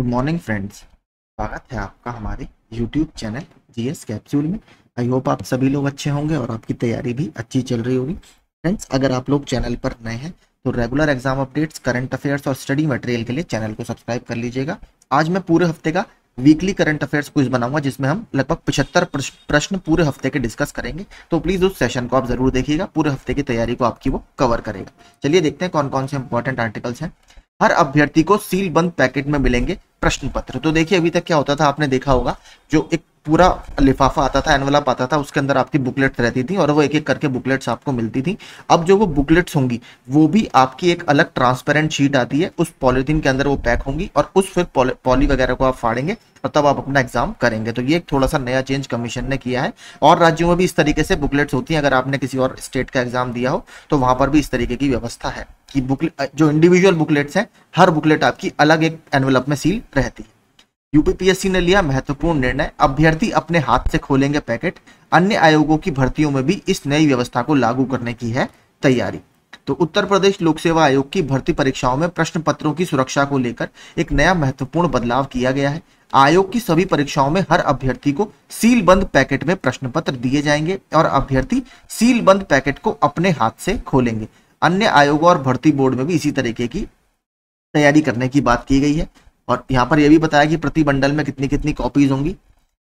good morning friends स्वागत है आपका हमारे YouTube channel G S capsule में आई होप आप सभी लोग अच्छे होंगे और आपकी तैयारी भी अच्छी चल रही होगी फ्रेंड्स अगर आप लोग चैनल पर नए हैं तो regular exam updates current affairs और स्टडी मटेरियल के लिए चैनल को सब्सक्राइब कर लीजिएगा आज मैं पूरे हफ्ते का वीकली करंट अफेयर्स कुछ बनाऊंगा जिसमें हम लगभग पचहत्तर प्रश्न पूरे हफ्ते के डिस्कस करेंगे तो प्लीज़ उस सेशन को आप जरूर देखिएगा पूरे हफ्ते की तैयारी को आपकी वो कवर करेगा चलिए देखते हैं कौन कौन से इंपॉर्टेंट आर्टिकल्स हैं हर अभ्यर्थी को सील बंद पैकेट में मिलेंगे प्रश्न पत्र तो देखिए अभी तक क्या होता था आपने देखा होगा जो एक पूरा लिफाफा आता था एनवलप आता था उसके अंदर आपकी बुकलेट्स रहती थी और वो एक एक करके बुकलेट्स आपको मिलती थी अब जो वो बुकलेट्स होंगी वो भी आपकी एक अलग ट्रांसपेरेंट शीट आती है उस पॉलीथीन के अंदर वो पैक होंगी और उस फिर पॉली वगैरह को आप फाड़ेंगे और तब आप अपना एग्जाम करेंगे तो ये एक थोड़ा सा नया चेंज कमीशन ने किया है और राज्यों में भी इस तरीके से बुकलेट्स होती हैं अगर आपने किसी और स्टेट का एग्जाम दिया हो तो वहाँ पर भी इस तरीके की व्यवस्था है कि बुकलेट जो इंडिविजुअल बुकलेट्स हैं हर बुकलेट आपकी अलग एक एनवेलप में सील रहती है यूपीपीएससी ने लिया महत्वपूर्ण निर्णय अभ्यर्थी अपने हाथ से खोलेंगे पैकेट अन्य आयोगों की भर्तियों में भी इस नई व्यवस्था को लागू करने की है तैयारी तो उत्तर प्रदेश लोक सेवा आयोग की भर्ती परीक्षाओं में प्रश्न पत्रों की सुरक्षा को लेकर एक नया महत्वपूर्ण बदलाव किया गया है आयोग की सभी परीक्षाओं में हर अभ्यर्थी को सील बंद पैकेट में प्रश्न पत्र दिए जाएंगे और अभ्यर्थी सील बंद पैकेट को अपने हाथ से खोलेंगे अन्य आयोगों और भर्ती बोर्ड में भी इसी तरीके की तैयारी करने की बात की गई है और यहाँ पर यह भी बताया कि प्रतिमंडल में कितनी कितनी कॉपीज होंगी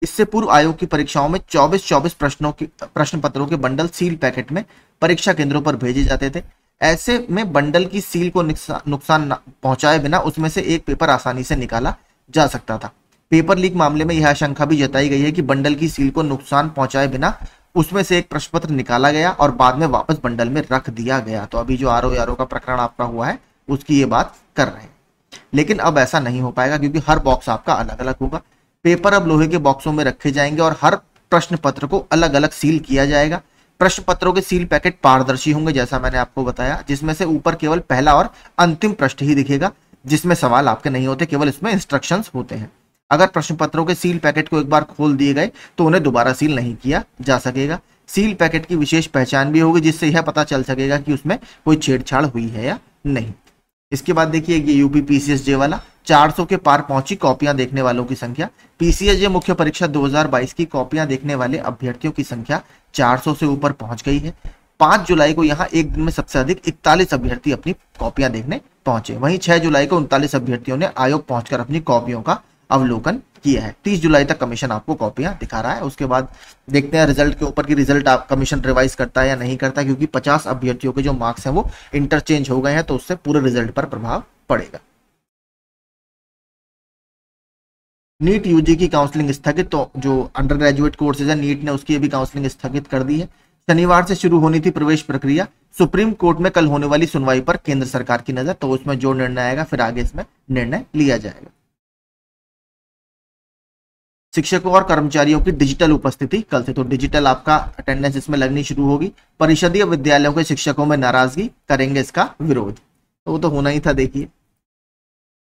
इससे पूर्व आयोग की परीक्षाओं में 24 24 प्रश्नों के प्रश्न पत्रों के बंडल सील पैकेट में परीक्षा केंद्रों पर भेजे जाते थे ऐसे में बंडल की सील को नुकसान पहुंचाए बिना उसमें से एक पेपर आसानी से निकाला जा सकता था पेपर लीक मामले में यह आशंका भी जताई गई है कि बंडल की सील को नुकसान पहुंचाए बिना उसमें से एक प्रश्न पत्र निकाला गया और बाद में वापस बंडल में रख दिया गया तो अभी जो आर ओ का प्रकरण आपका हुआ है उसकी ये बात कर रहे हैं लेकिन अब ऐसा नहीं हो पाएगा क्योंकि हर बॉक्स आपका अलग अलग होगा पेपर अब लोहे के बॉक्सों में रखे जाएंगे और हर प्रश्न पत्र को अलग अलग सील किया जाएगा प्रश्न पत्रों के सील पैकेट पारदर्शी होंगे जैसा मैंने आपको बताया जिसमें से ऊपर केवल पहला और अंतिम प्रश्न ही दिखेगा जिसमें सवाल आपके नहीं होते केवल इसमें इंस्ट्रक्शंस होते हैं अगर प्रश्न पत्रों के सील पैकेट को एक बार खोल दिए गए तो उन्हें दोबारा सील नहीं किया जा सकेगा सील पैकेट की विशेष पहचान भी होगी जिससे यह पता चल सकेगा कि उसमें कोई छेड़छाड़ हुई है या नहीं इसके बाद देखिए ये यूपी पीसीएसजे वाला 400 के पार पहुंची कॉपियां देखने वालों की संख्या पीसीएसजे मुख्य परीक्षा 2022 की कॉपियां देखने वाले अभ्यर्थियों की संख्या 400 से ऊपर पहुंच गई है 5 जुलाई को यहाँ एक दिन में सबसे अधिक इकतालीस अभ्यर्थी अपनी कॉपियां देखने पहुंचे वहीं 6 जुलाई को उनतालीस अभ्यर्थियों ने आयोग पहुंचकर अपनी कॉपियों का अवलोकन किया है तीस जुलाई तक कमीशन आपको कॉपियां दिखा रहा है उसके बाद देखते हैं रिजल्ट के ऊपर की रिजल्ट आप कमीशन रिवाइज करता है या नहीं करता क्योंकि पचास अभ्यर्थियों के जो मार्क्स हैं वो इंटरचेंज हो गए हैं तो उससे पूरे रिजल्ट पर प्रभाव पड़ेगा नीट यूजी की काउंसलिंग स्थगित तो जो अंडर ग्रेजुएट कोर्सेज है नीट ने उसकी भी काउंसलिंग स्थगित कर दी है शनिवार से शुरू होनी थी प्रवेश प्रक्रिया सुप्रीम कोर्ट में कल होने वाली सुनवाई पर केंद्र सरकार की नजर तो उसमें जो निर्णय आएगा फिर आगे इसमें निर्णय लिया जाएगा शिक्षकों और कर्मचारियों की डिजिटल उपस्थिति कल से तो डिजिटल आपका अटेंडेंस इसमें लगनी शुरू होगी परिषदीय विद्यालयों के शिक्षकों में नाराजगी करेंगे इसका विरोध तो वो तो होना ही था देखिए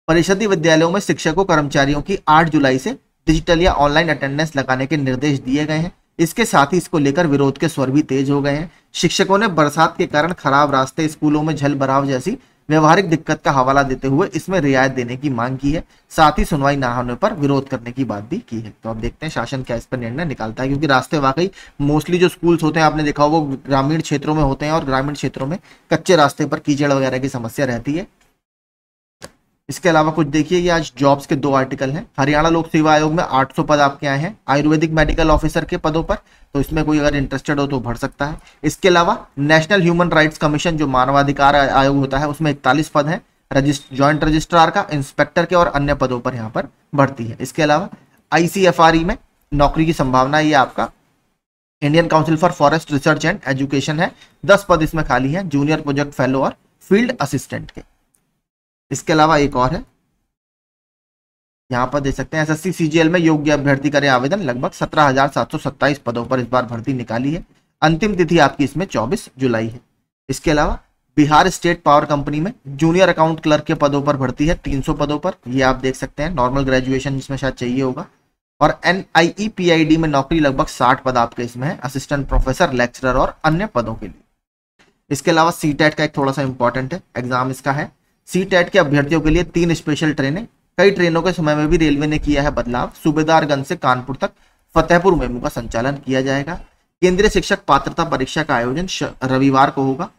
परिषदीय विद्यालयों में शिक्षकों कर्मचारियों की 8 जुलाई से डिजिटल या ऑनलाइन अटेंडेंस लगाने के निर्देश दिए गए हैं इसके साथ ही इसको लेकर विरोध के स्वर भी तेज हो गए हैं शिक्षकों ने बरसात के कारण खराब रास्ते स्कूलों में जल भराव जैसी व्यवहारिक दिक्कत का हवाला देते हुए इसमें रियायत देने की मांग की है साथ ही सुनवाई न होने पर विरोध करने की बात भी की है तो अब देखते हैं शासन क्या इस पर निर्णय निकालता है क्योंकि रास्ते वाकई मोस्टली जो स्कूल्स होते हैं आपने देखा वो ग्रामीण क्षेत्रों में होते हैं और ग्रामीण क्षेत्रों में कच्चे रास्ते पर कीचड़ वगैरह की समस्या रहती है इसके अलावा कुछ देखिए ये आज जॉब्स के दो आर्टिकल हैं हरियाणा लोक सेवा आयोग में 800 पद आपके आए हैं आयुर्वेदिक मेडिकल ऑफिसर के पदों पर तो इसमें कोई अगर इंटरेस्टेड हो तो भर सकता है इसके अलावा नेशनल ह्यूमन राइट्स कमीशन जो मानवाधिकार आयोग होता है उसमें इकतालीस पद हैं रजिस्ट ज्वाइंट रजिस्ट्रार का इंस्पेक्टर के और अन्य पदों पर यहाँ पर भर्ती है इसके अलावा आई e में नौकरी की संभावना ये आपका Indian council for forest research and education है दस पद इसमें खाली है जूनियर प्रोजेक्ट फेलो और फील्ड असिस्टेंट के इसके अलावा एक और है यहाँ पर देख सकते हैं एसएससी सीजीएल में योग्य अभ्यर्थी करें आवेदन लगभग सत्रह हजार सात सौ सत्ताईस पदों पर इस बार भर्ती निकाली है अंतिम तिथि आपकी इसमें चौबीस जुलाई है इसके अलावा बिहार स्टेट पावर कंपनी में जूनियर अकाउंट क्लर्क के पदों पर भर्ती है 300 पदों पर ये आप देख सकते हैं नॉर्मल ग्रेजुएशन इसमें शायद चाहिए होगा और एन आई में नौकरी लगभग साठ पद आपके इसमें है असिस्टेंट प्रोफेसर लेक्चरर और अन्य पदों के लिए इसके अलावा सी का एक थोड़ा सा इंपॉर्टेंट है एग्जाम इसका है सी टेट के अभ्यर्थियों के लिए तीन स्पेशल ट्रेनें कई ट्रेनों के समय में भी रेलवे ने किया है बदलाव सूबेदारगंज से कानपुर तक फतेहपुर मेमू का संचालन किया जाएगा केंद्रीय शिक्षक पात्रता परीक्षा का आयोजन रविवार को होगा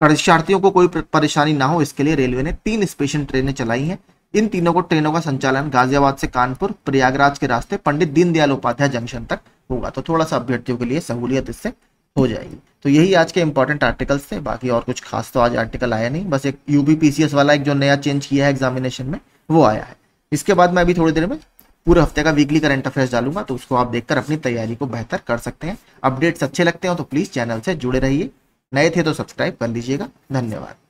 परीक्षार्थियों को कोई परेशानी ना हो इसके लिए रेलवे ने तीन स्पेशल ट्रेनें चलाई हैं इन तीनों को ट्रेनों का संचालन गाजियाबाद से कानपुर प्रयागराज के रास्ते पंडित दीनदयाल उपाध्याय जंक्शन तक होगा तो थोड़ा सा अभ्यर्थियों के लिए सहूलियत इससे हो जाएगी तो यही आज के इंपॉर्टेंट आर्टिकल्स थे बाकी और कुछ खास तो आज आर्टिकल आया नहीं बस एक यू वाला एक जो नया चेंज किया है एग्जामिनेशन में वो आया है इसके बाद मैं अभी थोड़ी देर में पूरे हफ्ते का वीकली करंट अफेयर्स डालूंगा तो उसको आप देखकर अपनी तैयारी को बेहतर कर सकते हैं अपडेट्स अच्छे लगते हो तो प्लीज़ चैनल से जुड़े रहिए नए थे तो सब्सक्राइब कर लीजिएगा धन्यवाद